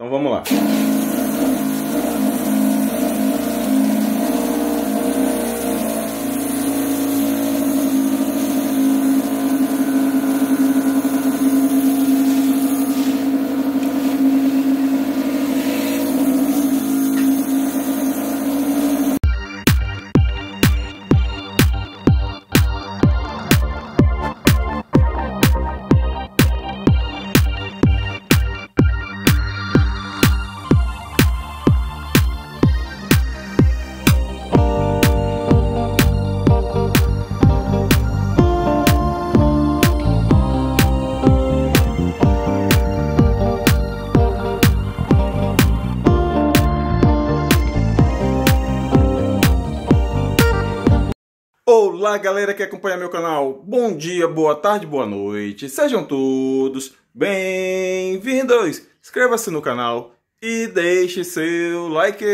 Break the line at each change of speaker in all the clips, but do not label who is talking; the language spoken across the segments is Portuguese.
Então vamos lá. Olá, galera que acompanha meu canal. Bom dia, boa tarde, boa noite. Sejam todos bem-vindos. Inscreva-se no canal e deixe seu like.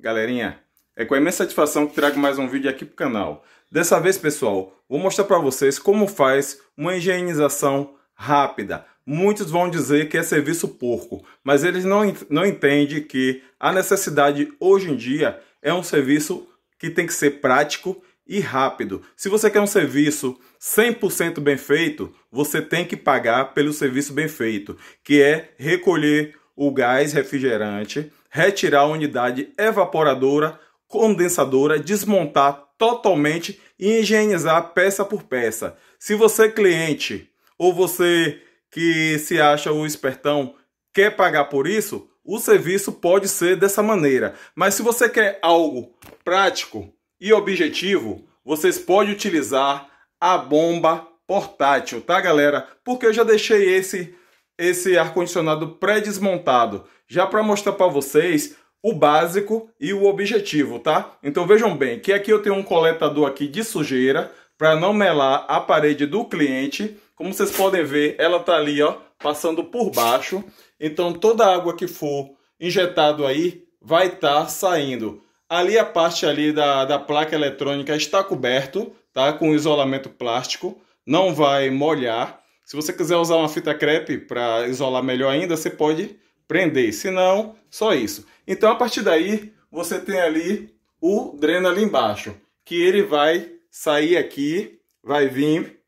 Galerinha, é com imensa satisfação que trago mais um vídeo aqui pro canal. Dessa vez, pessoal, vou mostrar para vocês como faz uma higienização rápida. Muitos vão dizer que é serviço porco, mas eles não, não entendem que a necessidade hoje em dia é um serviço que tem que ser prático e rápido. Se você quer um serviço 100% bem feito, você tem que pagar pelo serviço bem feito, que é recolher o gás refrigerante, retirar a unidade evaporadora, condensadora, desmontar totalmente e higienizar peça por peça. Se você é cliente ou você que se acha o espertão quer pagar por isso, o serviço pode ser dessa maneira. Mas se você quer algo prático, e objetivo, vocês podem utilizar a bomba portátil, tá galera? Porque eu já deixei esse esse ar-condicionado pré-desmontado, já para mostrar para vocês o básico e o objetivo, tá? Então vejam bem, que aqui eu tenho um coletador aqui de sujeira para não melar a parede do cliente. Como vocês podem ver, ela tá ali, ó, passando por baixo. Então toda a água que for injetado aí vai estar tá saindo. Ali a parte ali da, da placa eletrônica está coberto, tá? Com isolamento plástico, não vai molhar. Se você quiser usar uma fita crepe para isolar melhor ainda, você pode prender. Se não, só isso. Então a partir daí, você tem ali o dreno ali embaixo, que ele vai sair aqui, vai vir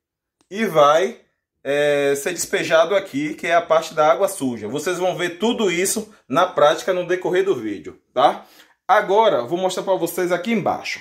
e vai é, ser despejado aqui, que é a parte da água suja. Vocês vão ver tudo isso na prática no decorrer do vídeo, tá? Agora, vou mostrar para vocês aqui embaixo.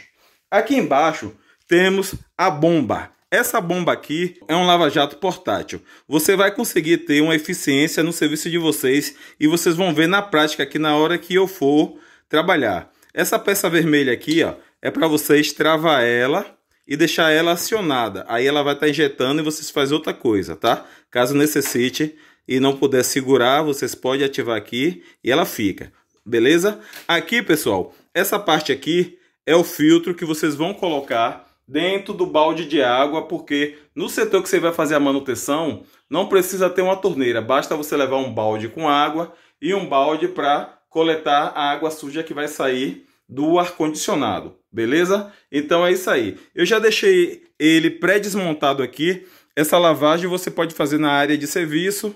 Aqui embaixo temos a bomba. Essa bomba aqui é um lava-jato portátil. Você vai conseguir ter uma eficiência no serviço de vocês e vocês vão ver na prática aqui na hora que eu for trabalhar. Essa peça vermelha aqui ó, é para vocês travar ela e deixar ela acionada. Aí ela vai estar tá injetando e vocês fazem outra coisa, tá? Caso necessite e não puder segurar, vocês podem ativar aqui e ela fica beleza? Aqui, pessoal, essa parte aqui é o filtro que vocês vão colocar dentro do balde de água, porque no setor que você vai fazer a manutenção, não precisa ter uma torneira, basta você levar um balde com água e um balde para coletar a água suja que vai sair do ar-condicionado, beleza? Então é isso aí. Eu já deixei ele pré-desmontado aqui, essa lavagem você pode fazer na área de serviço,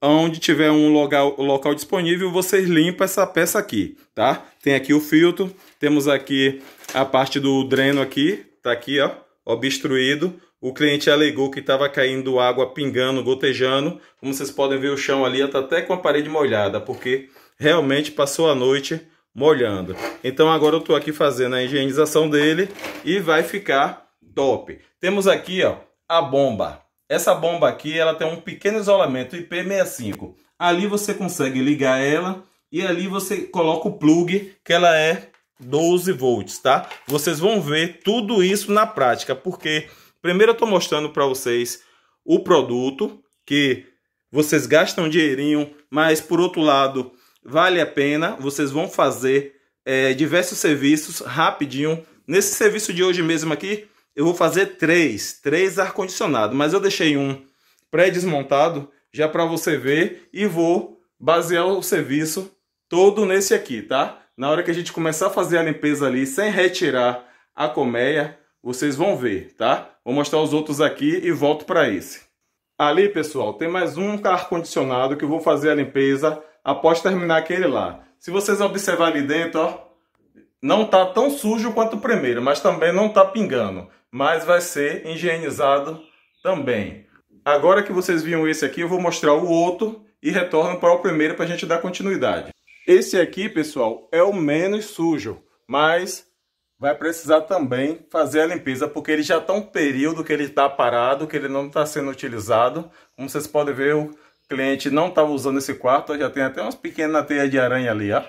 onde tiver um local, local disponível, vocês limpam essa peça aqui, tá? Tem aqui o filtro, temos aqui a parte do dreno aqui, tá aqui, ó, obstruído. O cliente alegou que estava caindo água, pingando, gotejando. Como vocês podem ver, o chão ali está até com a parede molhada, porque realmente passou a noite molhando. Então agora eu estou aqui fazendo a higienização dele e vai ficar top. Temos aqui ó, a bomba. Essa bomba aqui ela tem um pequeno isolamento IP65. Ali você consegue ligar ela e ali você coloca o plug que ela é 12 volts, tá? Vocês vão ver tudo isso na prática, porque primeiro eu estou mostrando para vocês o produto que vocês gastam um dinheirinho, mas por outro lado vale a pena. Vocês vão fazer é, diversos serviços rapidinho. Nesse serviço de hoje mesmo aqui, eu vou fazer três, três ar-condicionado, mas eu deixei um pré-desmontado já para você ver e vou basear o serviço todo nesse aqui, tá? Na hora que a gente começar a fazer a limpeza ali sem retirar a colmeia, vocês vão ver, tá? Vou mostrar os outros aqui e volto para esse. Ali, pessoal, tem mais um ar-condicionado que eu vou fazer a limpeza após terminar aquele lá. Se vocês observarem ali dentro, ó, não tá tão sujo quanto o primeiro, mas também não tá pingando mas vai ser higienizado também. Agora que vocês viram esse aqui, eu vou mostrar o outro e retorno para o primeiro para a gente dar continuidade. Esse aqui, pessoal, é o menos sujo, mas vai precisar também fazer a limpeza, porque ele já está um período que ele está parado, que ele não está sendo utilizado. Como vocês podem ver, o cliente não estava tá usando esse quarto, já tem até umas pequenas teias de aranha ali, ó.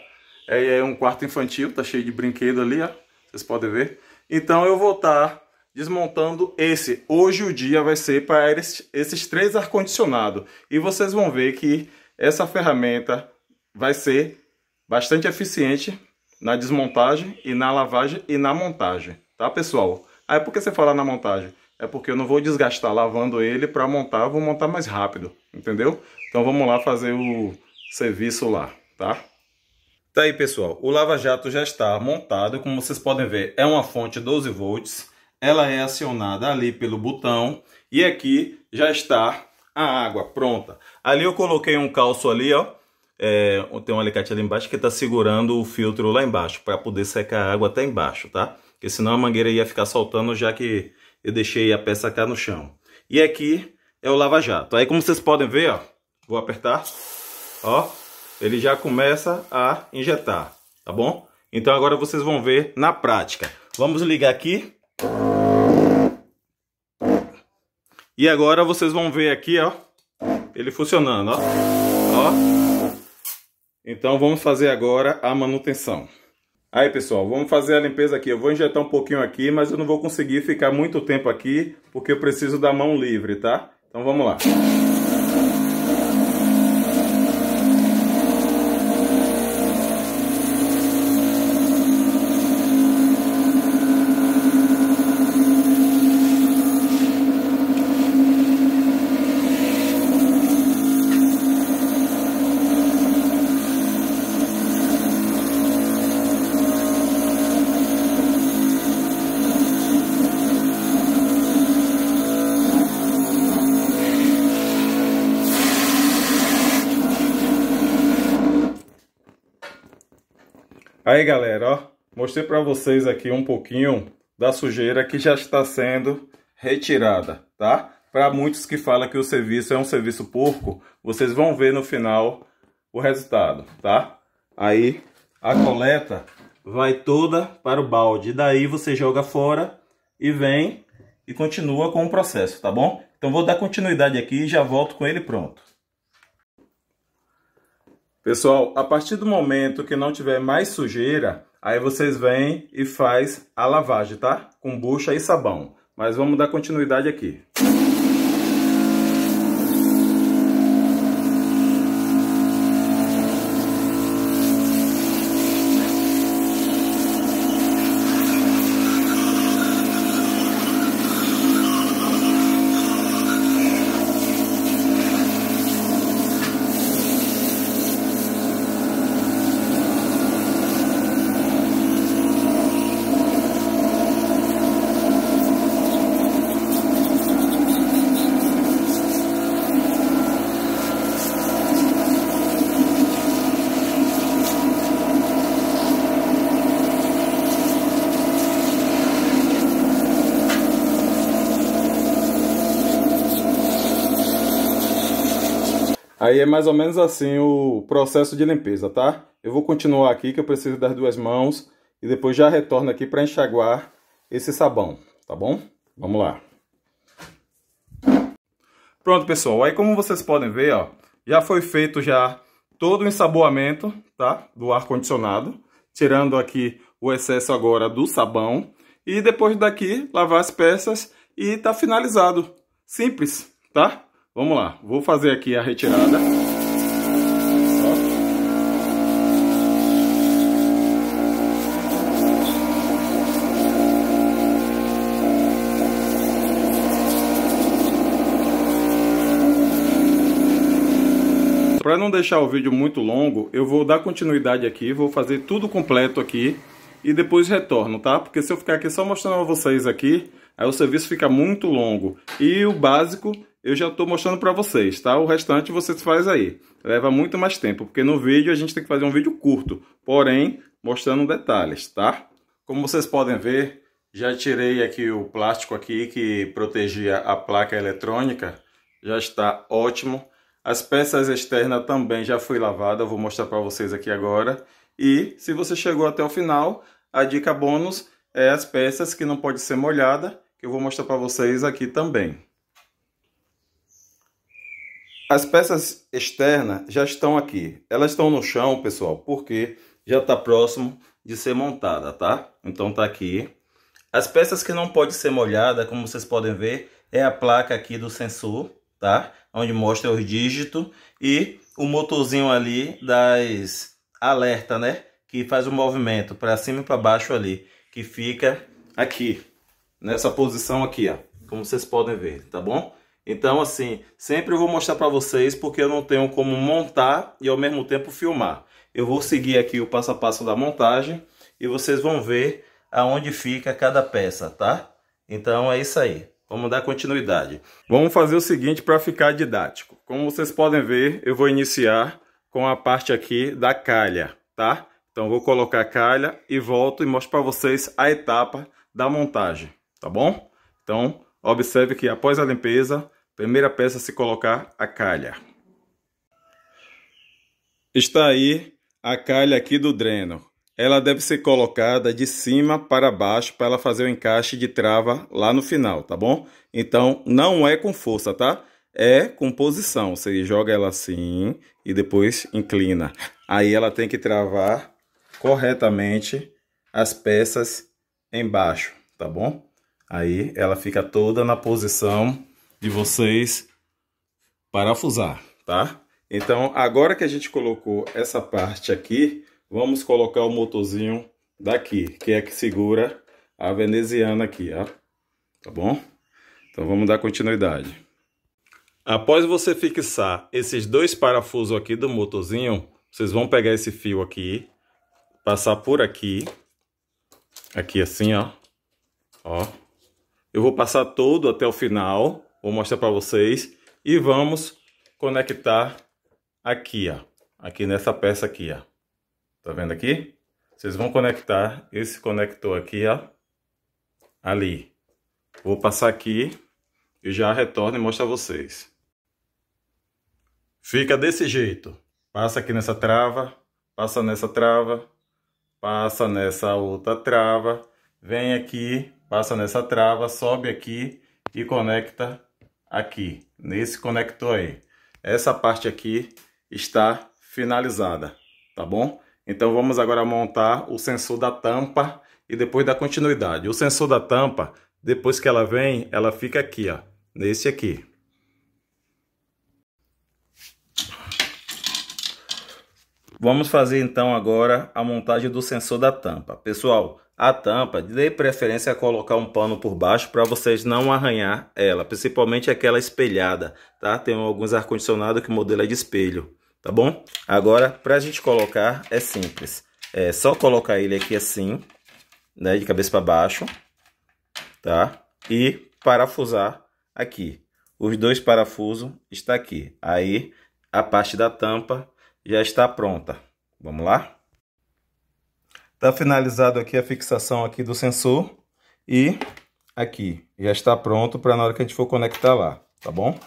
É, é, um quarto infantil, tá cheio de brinquedo ali, ó. Vocês podem ver. Então eu vou estar... Tá desmontando esse. Hoje o dia vai ser para esses três ar-condicionado. E vocês vão ver que essa ferramenta vai ser bastante eficiente na desmontagem e na lavagem e na montagem, tá pessoal? Aí ah, é por que você fala na montagem? É porque eu não vou desgastar lavando ele para montar, vou montar mais rápido, entendeu? Então vamos lá fazer o serviço lá, tá? Tá aí pessoal, o lava jato já está montado, como vocês podem ver é uma fonte 12 volts, ela é acionada ali pelo botão e aqui já está a água pronta. Ali eu coloquei um calço ali, ó. É, tem um alicate ali embaixo que está segurando o filtro lá embaixo para poder secar a água até embaixo, tá? Porque senão a mangueira ia ficar soltando já que eu deixei a peça cá no chão. E aqui é o lava-jato. Aí como vocês podem ver, ó, vou apertar, ó, ele já começa a injetar, tá bom? Então agora vocês vão ver na prática. Vamos ligar aqui E agora vocês vão ver aqui, ó, ele funcionando, ó. ó. Então vamos fazer agora a manutenção. Aí pessoal, vamos fazer a limpeza aqui. Eu vou injetar um pouquinho aqui, mas eu não vou conseguir ficar muito tempo aqui, porque eu preciso da mão livre, tá? Então vamos lá. aí, galera, ó, mostrei para vocês aqui um pouquinho da sujeira que já está sendo retirada, tá? Para muitos que falam que o serviço é um serviço porco, vocês vão ver no final o resultado, tá? Aí a coleta vai toda para o balde, daí você joga fora e vem e continua com o processo, tá bom? Então vou dar continuidade aqui e já volto com ele pronto. Pessoal, a partir do momento que não tiver mais sujeira, aí vocês vêm e faz a lavagem, tá? Com bucha e sabão. Mas vamos dar continuidade aqui. Aí é mais ou menos assim o processo de limpeza, tá? Eu vou continuar aqui que eu preciso das duas mãos e depois já retorno aqui para enxaguar esse sabão, tá bom? Vamos lá. Pronto, pessoal. Aí como vocês podem ver, ó, já foi feito já todo o ensaboamento, tá? Do ar condicionado, tirando aqui o excesso agora do sabão e depois daqui lavar as peças e tá finalizado. Simples, tá? Vamos lá, vou fazer aqui a retirada. Para não deixar o vídeo muito longo, eu vou dar continuidade aqui, vou fazer tudo completo aqui e depois retorno, tá? Porque se eu ficar aqui só mostrando a vocês aqui, aí o serviço fica muito longo. E o básico eu já estou mostrando para vocês, tá? O restante vocês faz aí. Leva muito mais tempo, porque no vídeo a gente tem que fazer um vídeo curto, porém mostrando detalhes, tá? Como vocês podem ver, já tirei aqui o plástico aqui que protegia a placa eletrônica, já está ótimo. As peças externas também já foi lavada, vou mostrar para vocês aqui agora. E se você chegou até o final, a dica bônus é as peças que não pode ser molhada, que eu vou mostrar para vocês aqui também. As peças externas já estão aqui. Elas estão no chão, pessoal, porque já está próximo de ser montada, tá? Então tá aqui. As peças que não pode ser molhada, como vocês podem ver, é a placa aqui do sensor, tá? Onde mostra os dígitos e o motorzinho ali das alerta, né? Que faz o movimento para cima e para baixo ali, que fica aqui, nessa posição aqui, ó, como vocês podem ver, tá bom? Então, assim, sempre eu vou mostrar para vocês porque eu não tenho como montar e ao mesmo tempo filmar. Eu vou seguir aqui o passo a passo da montagem e vocês vão ver aonde fica cada peça, tá? Então é isso aí. Vamos dar continuidade. Vamos fazer o seguinte para ficar didático. Como vocês podem ver, eu vou iniciar com a parte aqui da calha, tá? Então vou colocar a calha e volto e mostro para vocês a etapa da montagem, tá bom? Então observe que após a limpeza Primeira peça a se colocar a calha. Está aí a calha aqui do dreno. Ela deve ser colocada de cima para baixo para ela fazer o encaixe de trava lá no final, tá bom? Então, não é com força, tá? É com posição. Você joga ela assim e depois inclina. Aí ela tem que travar corretamente as peças embaixo, tá bom? Aí ela fica toda na posição de vocês parafusar, tá? Então, agora que a gente colocou essa parte aqui, vamos colocar o motorzinho daqui, que é que segura a veneziana aqui, ó. Tá bom? Então, vamos dar continuidade. Após você fixar esses dois parafusos aqui do motorzinho, vocês vão pegar esse fio aqui, passar por aqui, aqui assim, ó. Ó. Eu vou passar todo até o final, Vou mostrar para vocês. E vamos conectar aqui, ó. Aqui nessa peça aqui, ó. Tá vendo aqui? Vocês vão conectar esse conector aqui, ó. Ali. Vou passar aqui e já retorno e mostro a vocês. Fica desse jeito. Passa aqui nessa trava, passa nessa trava, passa nessa outra trava, vem aqui, passa nessa trava, sobe aqui e conecta aqui, nesse conector aí. Essa parte aqui está finalizada, tá bom? Então vamos agora montar o sensor da tampa e depois da continuidade. O sensor da tampa, depois que ela vem, ela fica aqui, ó, nesse aqui. Vamos fazer então agora a montagem do sensor da tampa. Pessoal, a tampa, dê preferência a colocar um pano por baixo para vocês não arranhar ela, principalmente aquela espelhada, tá? Tem alguns ar-condicionado que o modelo é de espelho, tá bom? Agora, para a gente colocar, é simples. É só colocar ele aqui assim, né, de cabeça para baixo, tá? E parafusar aqui. Os dois parafusos está aqui. Aí, a parte da tampa já está pronta. Vamos lá? Tá finalizado aqui a fixação aqui do sensor e aqui já está pronto para na hora que a gente for conectar lá, tá bom?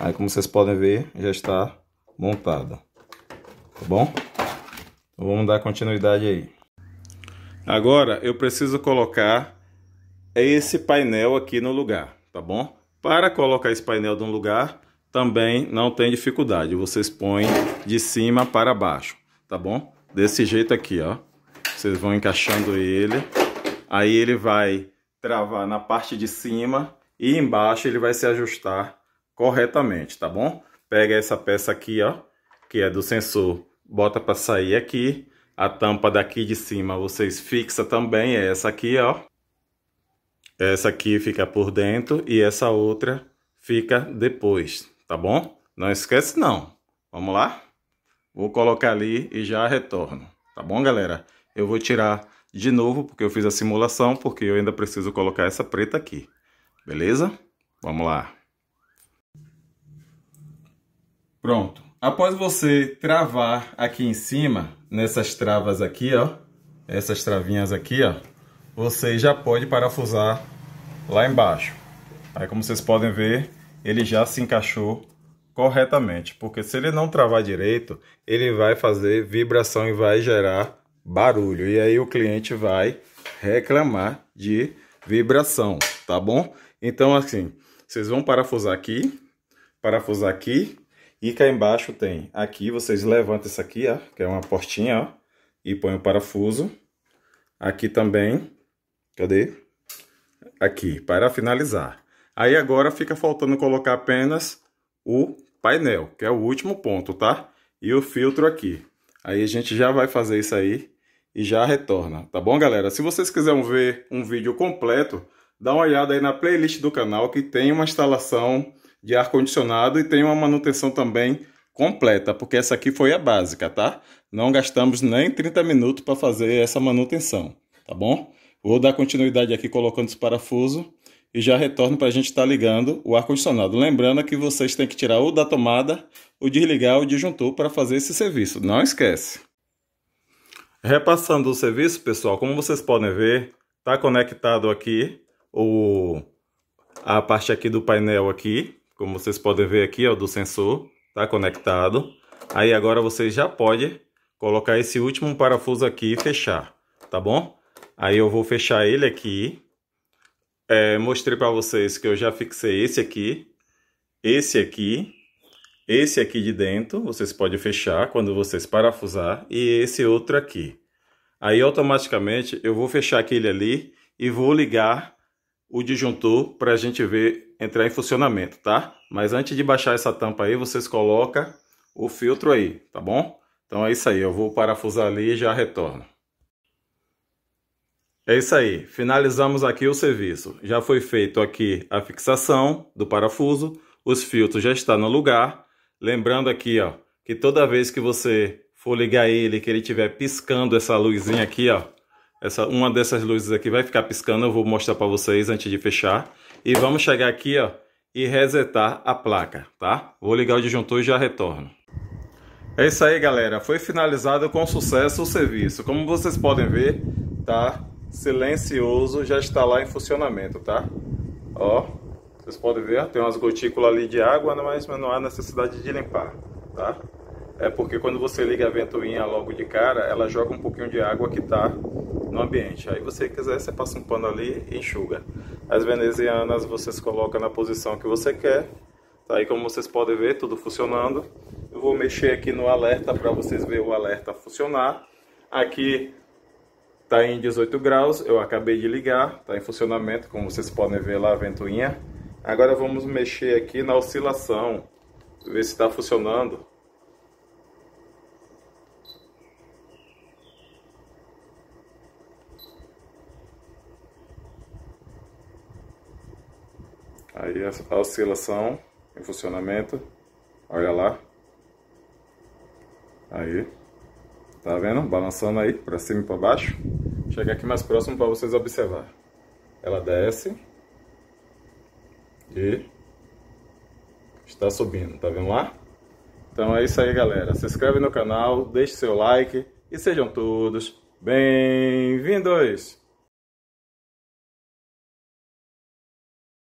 Aí como vocês podem ver, já está montada, tá bom? Então, vamos dar continuidade aí. Agora eu preciso colocar esse painel aqui no lugar, tá bom? Para colocar esse painel no lugar, também não tem dificuldade. Vocês põem de cima para baixo, tá bom? Desse jeito aqui, ó. Vocês vão encaixando ele. Aí ele vai travar na parte de cima e embaixo ele vai se ajustar corretamente, tá bom? Pega essa peça aqui, ó, que é do sensor, bota para sair aqui. A tampa daqui de cima vocês fixa também, é essa aqui, ó. Essa aqui fica por dentro e essa outra fica depois, tá bom? Não esquece não. Vamos lá? Vou colocar ali e já retorno. Tá bom, galera? eu vou tirar de novo, porque eu fiz a simulação, porque eu ainda preciso colocar essa preta aqui. Beleza? Vamos lá. Pronto. Após você travar aqui em cima, nessas travas aqui, ó, essas travinhas aqui, ó, você já pode parafusar lá embaixo. Aí como vocês podem ver, ele já se encaixou corretamente, porque se ele não travar direito, ele vai fazer vibração e vai gerar barulho. E aí o cliente vai reclamar de vibração, tá bom? Então assim, vocês vão parafusar aqui, parafusar aqui e cá embaixo tem aqui, vocês levantam isso aqui, ó, que é uma portinha, ó, e põe o parafuso. Aqui também, cadê? Aqui, para finalizar. Aí agora fica faltando colocar apenas o painel, que é o último ponto, tá? E o filtro aqui. Aí a gente já vai fazer isso aí e já retorna, tá bom, galera? Se vocês quiserem ver um vídeo completo, dá uma olhada aí na playlist do canal que tem uma instalação de ar-condicionado e tem uma manutenção também completa, porque essa aqui foi a básica, tá? Não gastamos nem 30 minutos para fazer essa manutenção, tá bom? Vou dar continuidade aqui colocando os parafuso e já retorno para a gente estar tá ligando o ar-condicionado. Lembrando que vocês têm que tirar ou da tomada ou desligar o disjuntor para fazer esse serviço, não esquece. Repassando o serviço, pessoal, como vocês podem ver, está conectado aqui o, a parte aqui do painel aqui, como vocês podem ver aqui, ó, do sensor, está conectado. Aí agora vocês já podem colocar esse último parafuso aqui e fechar, tá bom? Aí eu vou fechar ele aqui. É, mostrei para vocês que eu já fixei esse aqui, esse aqui esse aqui de dentro, vocês podem fechar quando vocês parafusar. E esse outro aqui. Aí, automaticamente, eu vou fechar aquele ali e vou ligar o disjuntor para a gente ver entrar em funcionamento, tá? Mas antes de baixar essa tampa aí, vocês colocam o filtro aí, tá bom? Então é isso aí, eu vou parafusar ali e já retorno. É isso aí, finalizamos aqui o serviço. Já foi feito aqui a fixação do parafuso, os filtros já estão no lugar Lembrando aqui, ó, que toda vez que você for ligar ele, que ele estiver piscando essa luzinha aqui, ó, essa, uma dessas luzes aqui vai ficar piscando, eu vou mostrar para vocês antes de fechar. E vamos chegar aqui, ó, e resetar a placa, tá? Vou ligar o disjuntor e já retorno. É isso aí, galera. Foi finalizado com sucesso o serviço. Como vocês podem ver, tá silencioso, já está lá em funcionamento, tá? Ó, vocês podem ver, tem umas gotículas ali de água, mas não há necessidade de limpar, tá? É porque quando você liga a ventoinha logo de cara, ela joga um pouquinho de água que está no ambiente. Aí você quiser, você passa um pano ali e enxuga. As venezianas vocês coloca na posição que você quer. Tá aí como vocês podem ver, tudo funcionando. Eu vou mexer aqui no alerta para vocês verem o alerta funcionar. Aqui está em 18 graus, eu acabei de ligar, está em funcionamento, como vocês podem ver lá a ventoinha. Agora vamos mexer aqui na oscilação, ver se está funcionando. Aí a oscilação em funcionamento, olha lá. Aí, tá vendo? Balançando aí, para cima e para baixo. Chegar aqui mais próximo para vocês observar. Ela desce. E está subindo, tá vendo lá? Então é isso aí, galera. Se inscreve no canal, deixe seu like e sejam todos bem-vindos!